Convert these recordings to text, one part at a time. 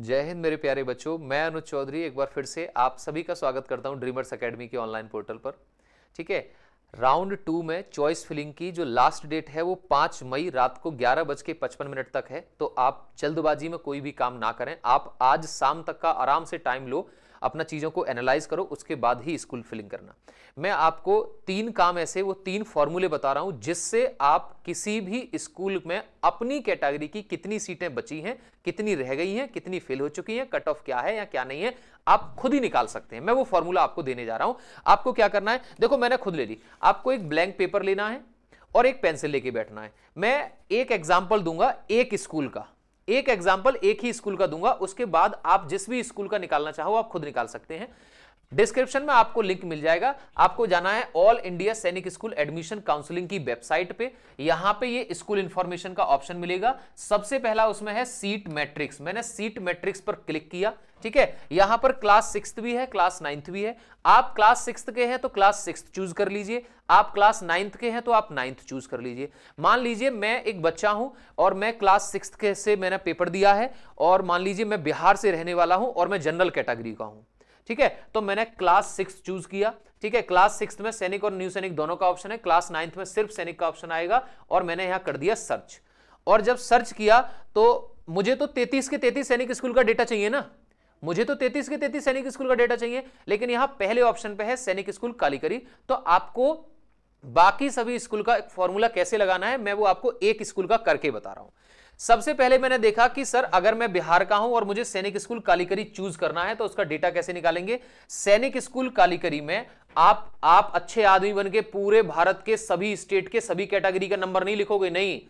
जय हिंद मेरे प्यारे बच्चों मैं अनुज चौधरी एक बार फिर से आप सभी का स्वागत करता हूं ड्रीमर्स एकेडमी के ऑनलाइन पोर्टल पर ठीक है राउंड टू में चॉइस फिलिंग की जो लास्ट डेट है वो पाँच मई रात को ग्यारह बज के पचपन मिनट तक है तो आप जल्दबाजी में कोई भी काम ना करें आप आज शाम तक का आराम से टाइम लो अपना चीज़ों को एनालाइज करो उसके बाद ही स्कूल फिलिंग करना मैं आपको तीन काम ऐसे वो तीन फॉर्मूले बता रहा हूँ जिससे आप किसी भी स्कूल में अपनी कैटेगरी की कितनी सीटें बची हैं कितनी रह गई हैं कितनी फेल हो चुकी हैं कट ऑफ क्या है या क्या नहीं है आप खुद ही निकाल सकते हैं मैं वो फॉर्मूला आपको देने जा रहा हूं आपको क्या करना है देखो मैंने खुद ले ली आपको एक ब्लैंक पेपर लेना है और एक पेंसिल लेके बैठना है मैं एक एग्जाम्पल दूंगा एक स्कूल का एक एग्जाम्पल एक ही स्कूल का दूंगा उसके बाद आप जिस भी स्कूल का निकालना चाहो आप खुद निकाल सकते हैं डिस्क्रिप्शन में आपको लिंक मिल जाएगा आपको जाना है all India Sainik school admission counselling की वेबसाइट पे यहां पे ये स्कूल इंफॉर्मेशन का ऑप्शन मिलेगा सबसे पहला उसमें है सीट मैट्रिक्स मैंने सीट मैट्रिक्स पर क्लिक किया ठीक है यहां पर क्लास सिक्स भी है क्लास नाइन्थ भी है आप क्लास सिक्स के हैं तो क्लास सिक्स चूज कर लीजिए आप क्लास नाइन्थ के हैं तो आप नाइन्थ चूज कर लीजिए मान लीजिए मैं एक बच्चा हूं और मैं क्लास सिक्स के से मैंने पेपर दिया है और मान लीजिए मैं बिहार से रहने वाला हूं और मैं जनरल कैटेगरी का हूं ठीक है तो मैंने क्लास सिक्स चूज किया ठीक है क्लास सिक्स में सैनिक और न्यू सैनिक दोनों का ऑप्शन है क्लास नाइन्थ में सिर्फ सैनिक का ऑप्शन आएगा और मैंने यहां कर दिया सर्च और जब सर्च किया तो मुझे तो तैतीस के तैतीस सैनिक स्कूल का डेटा चाहिए ना मुझे तो तेतीस के तेतीस सैनिक स्कूल का डेटा चाहिए लेकिन यहां पहले ऑप्शन पे है सैनिक स्कूल कालीकरी तो आपको बाकी सभी स्कूल का फॉर्मूला कैसे लगाना है मैं वो आपको एक स्कूल का करके बता रहा हूं सबसे पहले मैंने देखा कि सर अगर मैं बिहार का हूं और मुझे सैनिक स्कूल कालीकरी चूज करना है तो उसका डेटा कैसे निकालेंगे सैनिक स्कूल कालीकरी में आप आप अच्छे आदमी बनके पूरे भारत के सभी स्टेट के सभी कैटेगरी का नंबर नहीं लिखोगे नहीं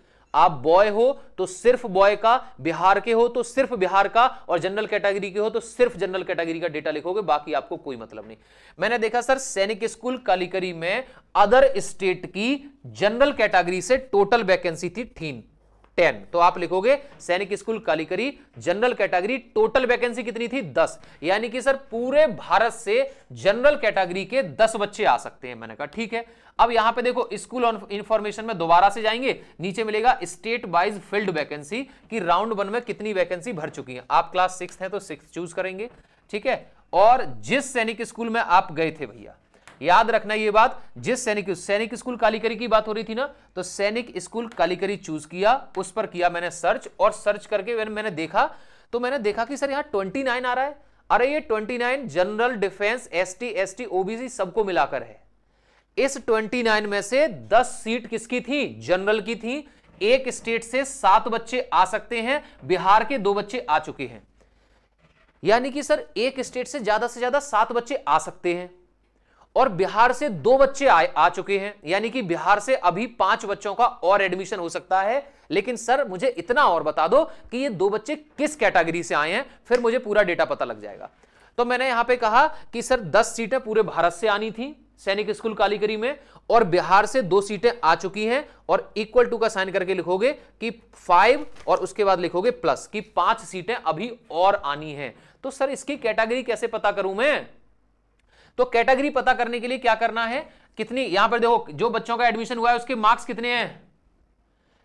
आप बॉय हो तो सिर्फ बॉय का बिहार के हो तो सिर्फ बिहार का और जनरल कैटेगरी के हो तो सिर्फ जनरल कैटेगरी का डेटा लिखोगे बाकी आपको कोई मतलब नहीं मैंने देखा सर सैनिक स्कूल कालीकरी में अदर स्टेट की जनरल कैटेगरी से टोटल वैकेंसी थी थीन टेन तो आप लिखोगे Sainik school Kalikiri general category total vacancy कितनी थी दस यानी कि सर पूरे भारत से जनरल कैटेगरी के दस बच्चे आ सकते हैं मैंने कहा ठीक है अब यहां पे देखो स्कूल इंफॉर्मेशन में दोबारा से जाएंगे नीचे मिलेगा स्टेट वाइज फील्ड वैकेंसी कि राउंड वन में कितनी वैकेंसी भर चुकी है आप क्लास सिक्स है तो सिक्स चूज करेंगे ठीक है और जिस सैनिक स्कूल में आप गए थे भैया याद रखना ये बात जिस सैनिक सैनिक स्कूल कालीकरी की बात हो रही थी ना तो सैनिक स्कूल कालीकरी चूज किया उस पर किया मैंने सर्च और सर्च करके मैंने देखा तो मैंने देखा कि सर यहां ट्वेंटी आ रहा है अरे ये twenty general defence S T S OBC सबको मिलाकर है इस 29 में से 10 सीट किसकी थी जनरल की थी एक स्टेट से सात बच्चे आ सकते हैं बिहार के दो बच्चे आ चुके हैं यानी कि सर एक स्टेट से ज्यादा से ज्यादा सात बच्चे आ सकते हैं और बिहार से दो बच्चे आ, आ चुके हैं यानी कि बिहार से अभी पांच बच्चों का और एडमिशन हो सकता है लेकिन सर मुझे इतना और बता दो कि ये दो बच्चे किस कैटेगरी से आए हैं फिर मुझे पूरा डेटा पता लग जाएगा तो मैंने यहां पे कहा कि सर दस सीटें पूरे भारत से आनी थी सैनिक स्कूल कालीगरी में और बिहार से दो सीटें आ चुकी हैं और इक्वल टू का साइन करके लिखोगे कि फाइव और उसके बाद लिखोगे प्लस कि पांच सीटें अभी और आनी है तो सर इसकी कैटेगरी कैसे पता करूं मैं तो कैटेगरी पता करने के लिए क्या करना है कितनी यहां पर देखो जो बच्चों का एडमिशन हुआ है उसके मार्क्स कितने हैं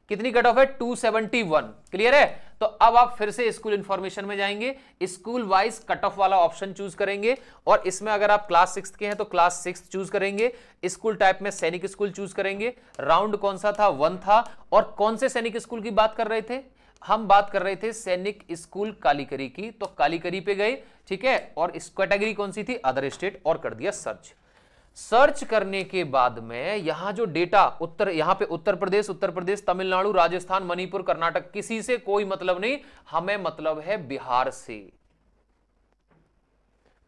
कितनी कट ऑफ है 271 क्लियर है तो अब आप फिर से स्कूल इंफॉर्मेशन में जाएंगे स्कूल वाइज कट ऑफ वाला ऑप्शन चूज करेंगे और इसमें अगर आप क्लास सिक्स के हैं तो क्लास सिक्स चूज करेंगे स्कूल टाइप में सैनिक स्कूल चूज करेंगे राउंड कौन सा था वन था और कौन से सैनिक स्कूल की बात कर रहे थे हम बात कर रहे थे सैनिक स्कूल कालीकरी की तो कालीकरी पे गए ठीक है और इस कैटेगरी कौन सी थी अदर स्टेट और कर दिया सर्च सर्च करने के बाद में यहां जो डेटा उत्तर यहां पे उत्तर प्रदेश उत्तर प्रदेश तमिलनाडु राजस्थान मणिपुर कर्नाटक किसी से कोई मतलब नहीं हमें मतलब है बिहार से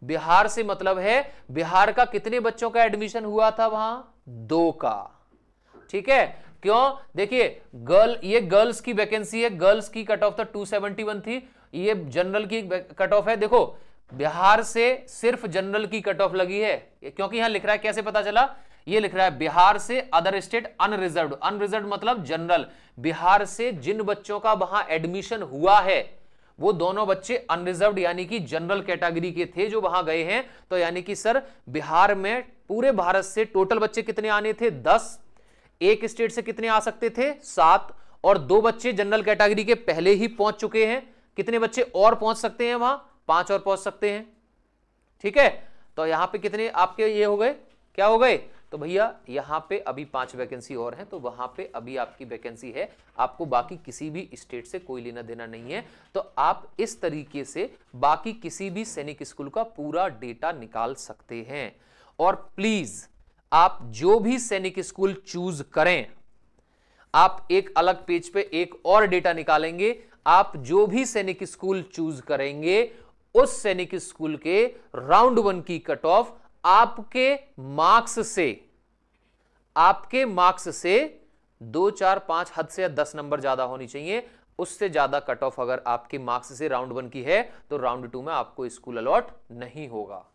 बिहार से मतलब है बिहार का कितने बच्चों का एडमिशन हुआ था वहां दो का ठीक है क्यों देखिए गर्ल ये गर्ल्स की वैकेंसी है गर्ल्स की कट ऑफ था टू थी ये जनरल की कट ऑफ है देखो बिहार से सिर्फ जनरल की कट ऑफ लगी है क्योंकि यहां लिख रहा है कैसे पता चला ये लिख रहा है बिहार से अदर स्टेट अनरिजर्व अनरिजर्व मतलब जनरल बिहार से जिन बच्चों का वहां एडमिशन हुआ है वो दोनों बच्चे अनरिजर्व यानी कि जनरल कैटेगरी के थे जो वहां गए हैं तो यानी कि सर बिहार में पूरे भारत से टोटल बच्चे कितने आने थे दस एक स्टेट से कितने आ सकते थे सात और दो बच्चे जनरल कैटेगरी के पहले ही पहुंच चुके हैं कितने बच्चे और पहुंच सकते हैं वहां पांच और पहुंच सकते हैं ठीक है तो यहां पे कितने आपके ये हो गए क्या हो गए तो भैया यहां पे अभी पांच वैकेंसी और हैं तो वहां पे अभी आपकी वैकेंसी है आपको बाकी किसी भी स्टेट से कोई लेना देना नहीं है तो आप इस तरीके से बाकी किसी भी सैनिक स्कूल का पूरा डेटा निकाल सकते हैं और प्लीज आप जो भी सैनिक स्कूल चूज करें आप एक अलग पेज पे एक और डेटा निकालेंगे आप जो भी सैनिक स्कूल चूज करेंगे उस सैनिक स्कूल के राउंड वन की कट ऑफ आपके मार्क्स से आपके मार्क्स से दो चार पांच हद से दस नंबर ज्यादा होनी चाहिए उससे ज्यादा कट ऑफ अगर आपके मार्क्स से राउंड वन की है तो राउंड टू में आपको स्कूल अलॉट नहीं होगा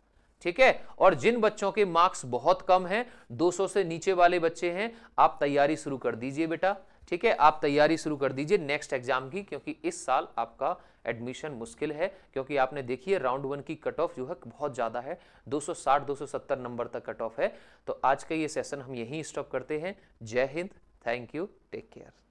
ठीक है और जिन बच्चों के मार्क्स बहुत कम हैं 200 से नीचे वाले बच्चे हैं आप तैयारी शुरू कर दीजिए बेटा ठीक है आप तैयारी शुरू कर दीजिए नेक्स्ट एग्जाम की क्योंकि इस साल आपका एडमिशन मुश्किल है क्योंकि आपने देखिए राउंड वन की कट ऑफ जो है बहुत ज़्यादा है 260 270 नंबर तक कट ऑफ है तो आज का ये सेशन हम यहीं स्टॉप करते हैं जय हिंद थैंक यू टेक केयर